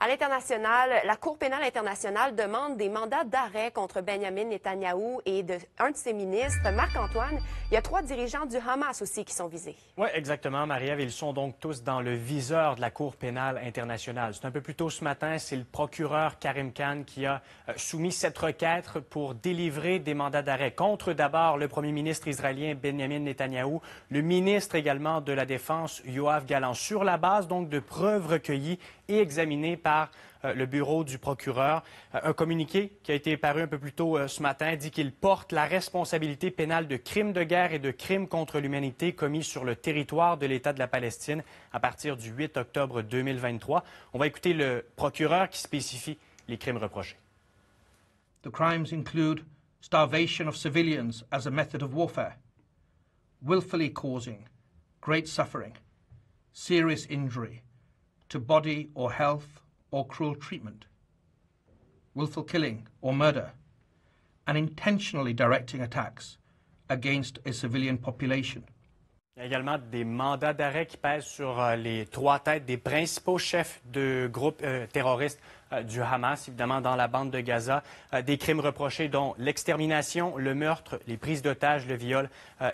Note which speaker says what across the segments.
Speaker 1: À l'international, la Cour pénale internationale demande des mandats d'arrêt contre Benjamin Netanyahou et de, un de ses ministres, Marc-Antoine. Il y a trois dirigeants du Hamas aussi qui sont visés.
Speaker 2: Oui, exactement, Marie-Ève. Ils sont donc tous dans le viseur de la Cour pénale internationale. C'est un peu plus tôt ce matin, c'est le procureur Karim Khan qui a euh, soumis cette requête pour délivrer des mandats d'arrêt contre d'abord le premier ministre israélien Benjamin Netanyahou, le ministre également de la Défense Yoav Gallant, sur la base donc de preuves recueillies et examinées par euh, le bureau du procureur. Euh, un communiqué qui a été paru un peu plus tôt euh, ce matin dit qu'il porte la responsabilité pénale de crimes de guerre et de crimes contre l'humanité commis sur le territoire de l'État de la Palestine à partir du 8 octobre 2023. On va écouter le procureur qui spécifie les crimes reprochés.
Speaker 3: The crimes include starvation of civilians as a method of warfare, willfully causing great suffering, serious injury to body or health treatment, killing murder, and intentionally directing attacks against a civilian population. Il y a également
Speaker 2: des mandats d'arrêt qui pèsent sur euh, les trois têtes des principaux chefs de groupes euh, terroristes euh, du Hamas, évidemment dans la bande de Gaza. des crimes reprochés dont l'extermination, le meurtre, les prises d'otages, le viol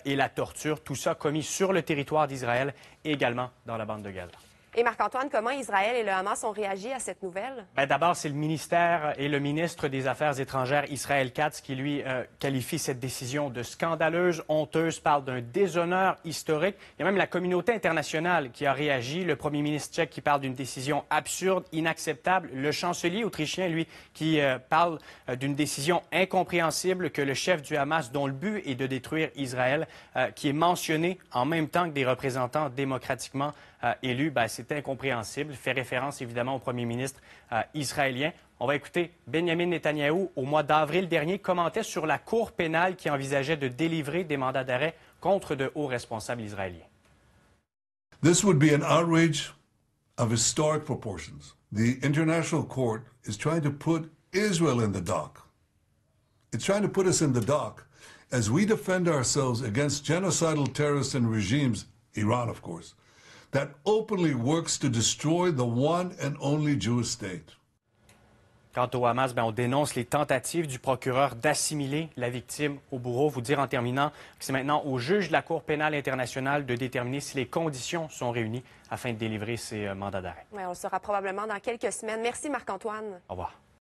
Speaker 2: et la torture. Tout ça commis sur le territoire d'Israël et également dans la bande de Gaza.
Speaker 1: Et Marc-Antoine, comment Israël et le Hamas ont réagi à cette nouvelle?
Speaker 2: Ben, d'abord, c'est le ministère et le ministre des Affaires étrangères, Israël Katz, qui lui euh, qualifie cette décision de scandaleuse, honteuse, parle d'un déshonneur historique. Il y a même la communauté internationale qui a réagi. Le premier ministre tchèque qui parle d'une décision absurde, inacceptable. Le chancelier autrichien, lui, qui euh, parle euh, d'une décision incompréhensible que le chef du Hamas, dont le but est de détruire Israël, qui est mentionné en même temps que des représentants démocratiquement élus, ben, c'est c'est incompréhensible. Fait référence évidemment au premier ministre euh, israélien. On va écouter Benjamin Netanyahu au mois d'avril dernier commentait sur la Cour pénale qui envisageait de délivrer des mandats d'arrêt contre de hauts responsables israéliens.
Speaker 4: This would be an outrage of historic proportions. The international court is trying to put Israel in the dock. It's trying to put us in the dock as we defend ourselves against genocidal terrorists and regimes, Iran, of course,
Speaker 2: Quant au Hamas, ben, on dénonce les tentatives du procureur d'assimiler la victime au bourreau. Vous dire en terminant que c'est maintenant au juge de la Cour pénale internationale de déterminer si les conditions sont réunies afin de délivrer ces euh, mandats d'arrêt.
Speaker 1: Oui, on le saura probablement dans quelques semaines. Merci Marc-Antoine.
Speaker 2: Au revoir.